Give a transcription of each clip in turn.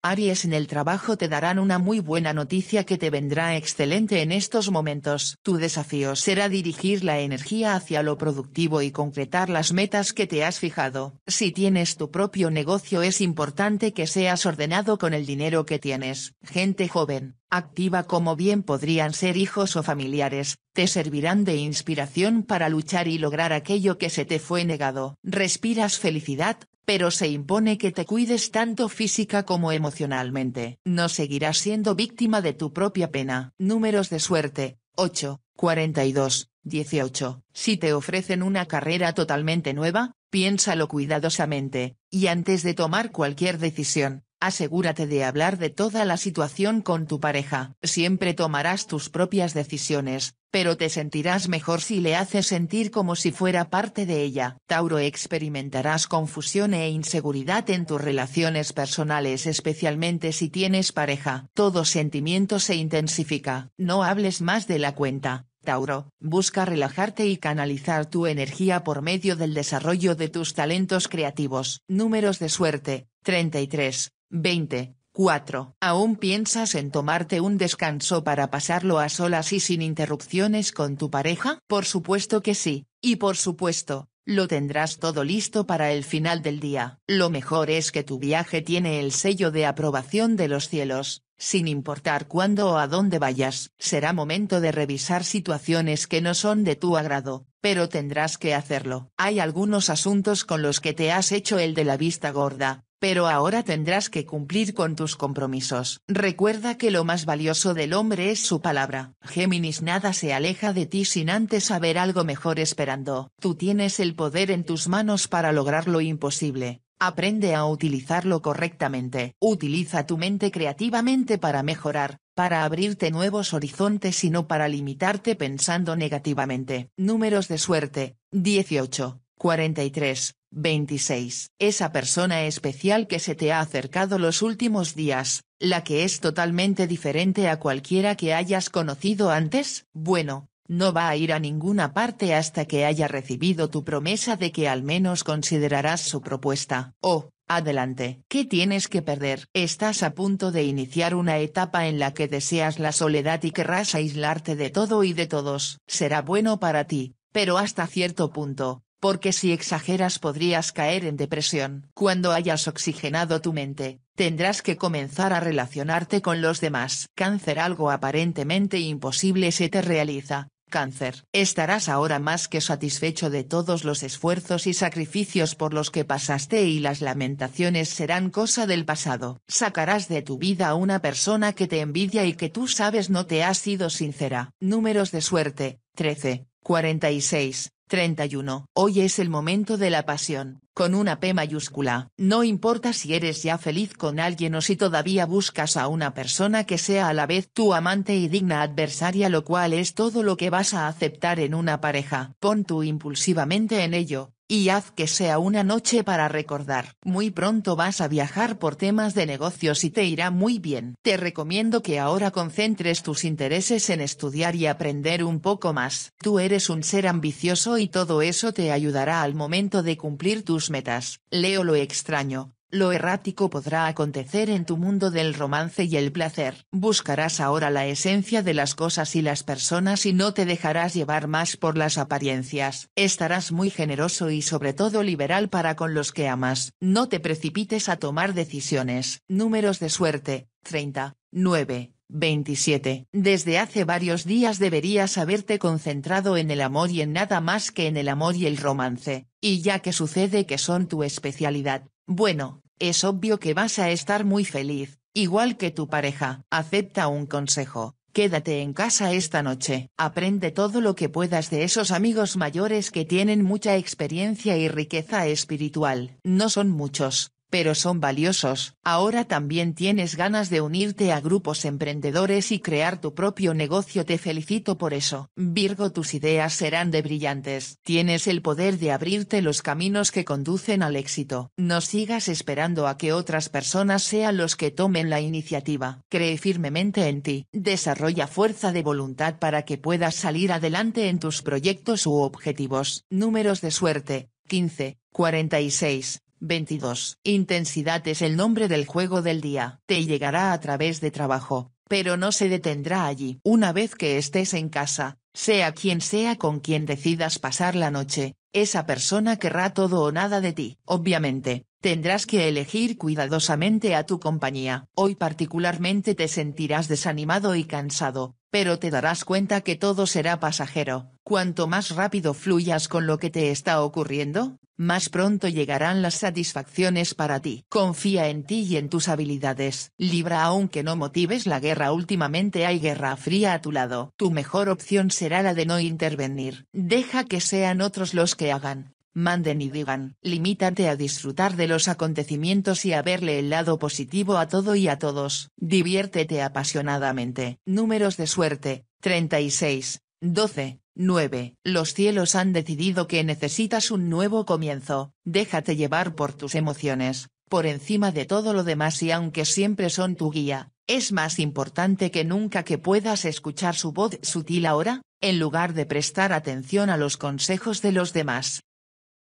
Aries en el trabajo te darán una muy buena noticia que te vendrá excelente en estos momentos. Tu desafío será dirigir la energía hacia lo productivo y concretar las metas que te has fijado. Si tienes tu propio negocio es importante que seas ordenado con el dinero que tienes. Gente joven, activa como bien podrían ser hijos o familiares, te servirán de inspiración para luchar y lograr aquello que se te fue negado. Respiras felicidad, pero se impone que te cuides tanto física como emocionalmente. No seguirás siendo víctima de tu propia pena. Números de suerte, 8, 42, 18. Si te ofrecen una carrera totalmente nueva, piénsalo cuidadosamente, y antes de tomar cualquier decisión, Asegúrate de hablar de toda la situación con tu pareja. Siempre tomarás tus propias decisiones, pero te sentirás mejor si le haces sentir como si fuera parte de ella. Tauro experimentarás confusión e inseguridad en tus relaciones personales especialmente si tienes pareja. Todo sentimiento se intensifica. No hables más de la cuenta. Tauro, busca relajarte y canalizar tu energía por medio del desarrollo de tus talentos creativos. Números de suerte, 33, 20. 4. ¿Aún piensas en tomarte un descanso para pasarlo a solas y sin interrupciones con tu pareja? Por supuesto que sí, y por supuesto, lo tendrás todo listo para el final del día. Lo mejor es que tu viaje tiene el sello de aprobación de los cielos, sin importar cuándo o a dónde vayas. Será momento de revisar situaciones que no son de tu agrado, pero tendrás que hacerlo. Hay algunos asuntos con los que te has hecho el de la vista gorda, pero ahora tendrás que cumplir con tus compromisos. Recuerda que lo más valioso del hombre es su palabra. Géminis nada se aleja de ti sin antes saber algo mejor esperando. Tú tienes el poder en tus manos para lograr lo imposible. Aprende a utilizarlo correctamente. Utiliza tu mente creativamente para mejorar, para abrirte nuevos horizontes y no para limitarte pensando negativamente. Números de suerte, 18, 43, 26. Esa persona especial que se te ha acercado los últimos días, la que es totalmente diferente a cualquiera que hayas conocido antes, bueno, no va a ir a ninguna parte hasta que haya recibido tu promesa de que al menos considerarás su propuesta. Oh, adelante. ¿Qué tienes que perder? Estás a punto de iniciar una etapa en la que deseas la soledad y querrás aislarte de todo y de todos. Será bueno para ti, pero hasta cierto punto, porque si exageras podrías caer en depresión. Cuando hayas oxigenado tu mente, tendrás que comenzar a relacionarte con los demás. Cáncer algo aparentemente imposible se te realiza. Cáncer. Estarás ahora más que satisfecho de todos los esfuerzos y sacrificios por los que pasaste y las lamentaciones serán cosa del pasado. Sacarás de tu vida a una persona que te envidia y que tú sabes no te ha sido sincera. Números de suerte, 13, 46, 31. Hoy es el momento de la pasión, con una P mayúscula. No importa si eres ya feliz con alguien o si todavía buscas a una persona que sea a la vez tu amante y digna adversaria, lo cual es todo lo que vas a aceptar en una pareja. Pon tú impulsivamente en ello, y haz que sea una noche para recordar. Muy pronto vas a viajar por temas de negocios y te irá muy bien. Te recomiendo que ahora concentres tus intereses en estudiar y aprender un poco más. Tú eres un ser ambicioso y todo eso te ayudará al momento de cumplir tus metas. Leo lo extraño, lo errático podrá acontecer en tu mundo del romance y el placer. Buscarás ahora la esencia de las cosas y las personas y no te dejarás llevar más por las apariencias. Estarás muy generoso y sobre todo liberal para con los que amas. No te precipites a tomar decisiones. Números de suerte, 30, 9. 27. Desde hace varios días deberías haberte concentrado en el amor y en nada más que en el amor y el romance, y ya que sucede que son tu especialidad, bueno, es obvio que vas a estar muy feliz, igual que tu pareja. Acepta un consejo. Quédate en casa esta noche. Aprende todo lo que puedas de esos amigos mayores que tienen mucha experiencia y riqueza espiritual. No son muchos, pero son valiosos. Ahora también tienes ganas de unirte a grupos emprendedores y crear tu propio negocio. Te felicito por eso. Virgo, tus ideas serán de brillantes. Tienes el poder de abrirte los caminos que conducen al éxito. No sigas esperando a que otras personas sean los que tomen la iniciativa. Cree firmemente en ti. Desarrolla fuerza de voluntad para que puedas salir adelante en tus proyectos u objetivos. Números de suerte. 15, 46. 22. Intensidad es el nombre del juego del día. Te llegará a través de trabajo, pero no se detendrá allí. Una vez que estés en casa, sea quien sea con quien decidas pasar la noche, esa persona querrá todo o nada de ti. Obviamente, tendrás que elegir cuidadosamente a tu compañía. Hoy particularmente te sentirás desanimado y cansado, pero te darás cuenta que todo será pasajero. Cuanto más rápido fluyas con lo que te está ocurriendo, más pronto llegarán las satisfacciones para ti. Confía en ti y en tus habilidades. Libra aunque no motives la guerra últimamente hay guerra fría a tu lado. Tu mejor opción será la de no intervenir. Deja que sean otros los que hagan. Manden y digan. Limítate a disfrutar de los acontecimientos y a verle el lado positivo a todo y a todos. Diviértete apasionadamente. Números de suerte. 36, 12, 9. Los cielos han decidido que necesitas un nuevo comienzo, déjate llevar por tus emociones, por encima de todo lo demás y aunque siempre son tu guía, es más importante que nunca que puedas escuchar su voz sutil ahora, en lugar de prestar atención a los consejos de los demás.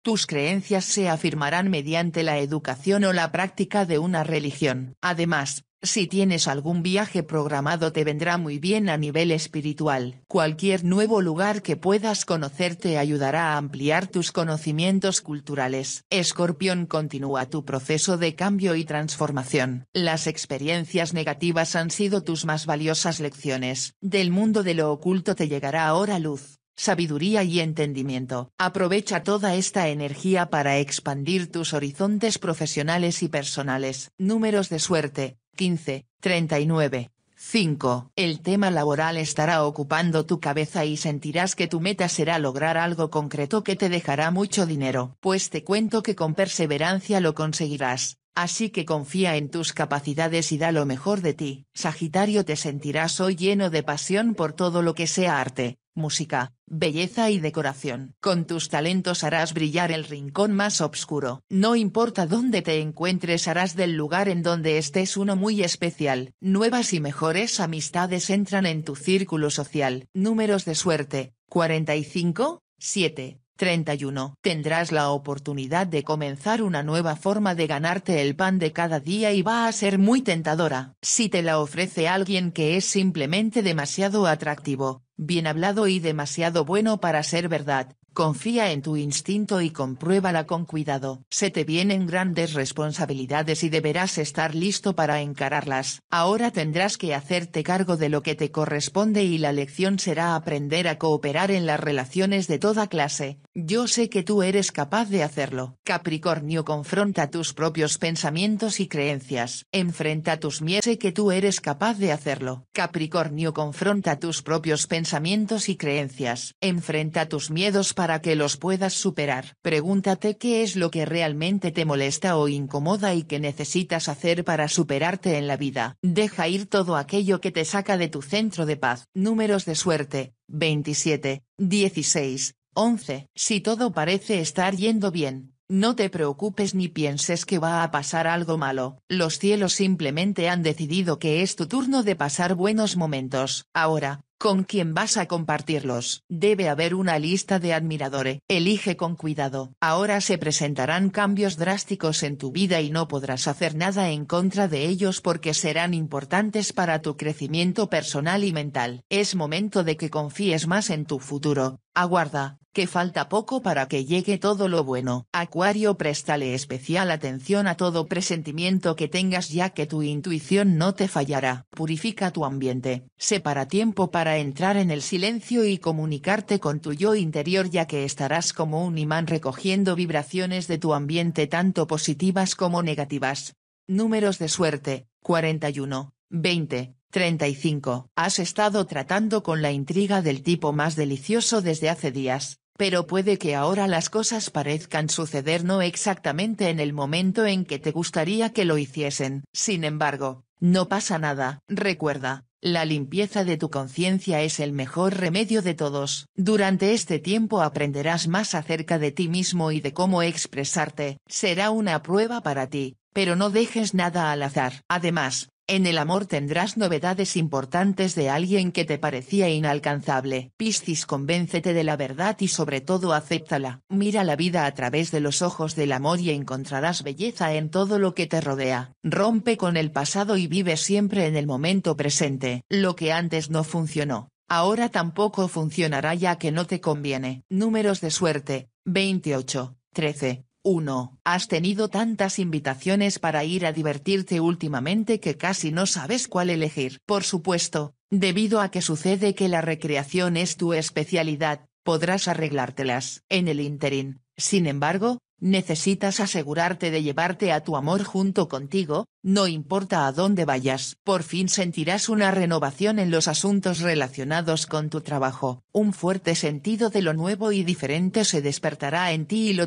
Tus creencias se afirmarán mediante la educación o la práctica de una religión. Además, si tienes algún viaje programado te vendrá muy bien a nivel espiritual. Cualquier nuevo lugar que puedas conocer te ayudará a ampliar tus conocimientos culturales. Escorpión continúa tu proceso de cambio y transformación. Las experiencias negativas han sido tus más valiosas lecciones. Del mundo de lo oculto te llegará ahora luz sabiduría y entendimiento. Aprovecha toda esta energía para expandir tus horizontes profesionales y personales. Números de suerte, 15, 39. 5. El tema laboral estará ocupando tu cabeza y sentirás que tu meta será lograr algo concreto que te dejará mucho dinero. Pues te cuento que con perseverancia lo conseguirás. Así que confía en tus capacidades y da lo mejor de ti. Sagitario te sentirás hoy lleno de pasión por todo lo que sea arte, música, belleza y decoración. Con tus talentos harás brillar el rincón más oscuro. No importa dónde te encuentres, harás del lugar en donde estés uno muy especial. Nuevas y mejores amistades entran en tu círculo social. Números de suerte, 45, 7. 31. Tendrás la oportunidad de comenzar una nueva forma de ganarte el pan de cada día y va a ser muy tentadora. Si te la ofrece alguien que es simplemente demasiado atractivo, bien hablado y demasiado bueno para ser verdad, Confía en tu instinto y compruébala con cuidado. Se te vienen grandes responsabilidades y deberás estar listo para encararlas. Ahora tendrás que hacerte cargo de lo que te corresponde y la lección será aprender a cooperar en las relaciones de toda clase. Yo sé que tú eres capaz de hacerlo. Capricornio confronta tus propios pensamientos y creencias. Enfrenta tus miedos. Sé que tú eres capaz de hacerlo. Capricornio confronta tus propios pensamientos y creencias. Enfrenta tus miedos para para que los puedas superar. Pregúntate qué es lo que realmente te molesta o incomoda y qué necesitas hacer para superarte en la vida. Deja ir todo aquello que te saca de tu centro de paz. Números de suerte, 27, 16, 11. Si todo parece estar yendo bien, no te preocupes ni pienses que va a pasar algo malo. Los cielos simplemente han decidido que es tu turno de pasar buenos momentos. Ahora, con quien vas a compartirlos. Debe haber una lista de admiradores. Elige con cuidado. Ahora se presentarán cambios drásticos en tu vida y no podrás hacer nada en contra de ellos porque serán importantes para tu crecimiento personal y mental. Es momento de que confíes más en tu futuro, Aguarda, que falta poco para que llegue todo lo bueno. Acuario préstale especial atención a todo presentimiento que tengas ya que tu intuición no te fallará. Purifica tu ambiente, separa tiempo para entrar en el silencio y comunicarte con tu yo interior ya que estarás como un imán recogiendo vibraciones de tu ambiente tanto positivas como negativas. Números de suerte, 41, 20, 35. Has estado tratando con la intriga del tipo más delicioso desde hace días, pero puede que ahora las cosas parezcan suceder no exactamente en el momento en que te gustaría que lo hiciesen. Sin embargo, no pasa nada. Recuerda, la limpieza de tu conciencia es el mejor remedio de todos. Durante este tiempo aprenderás más acerca de ti mismo y de cómo expresarte. Será una prueba para ti, pero no dejes nada al azar. Además, en el amor tendrás novedades importantes de alguien que te parecía inalcanzable. Piscis convéncete de la verdad y sobre todo acéptala. Mira la vida a través de los ojos del amor y encontrarás belleza en todo lo que te rodea. Rompe con el pasado y vive siempre en el momento presente. Lo que antes no funcionó, ahora tampoco funcionará ya que no te conviene. Números de suerte, 28, 13, 1. Has tenido tantas invitaciones para ir a divertirte últimamente que casi no sabes cuál elegir. Por supuesto, debido a que sucede que la recreación es tu especialidad, podrás arreglártelas. En el interín, sin embargo, necesitas asegurarte de llevarte a tu amor junto contigo, no importa a dónde vayas. Por fin sentirás una renovación en los asuntos relacionados con tu trabajo. Un fuerte sentido de lo nuevo y diferente se despertará en ti y lo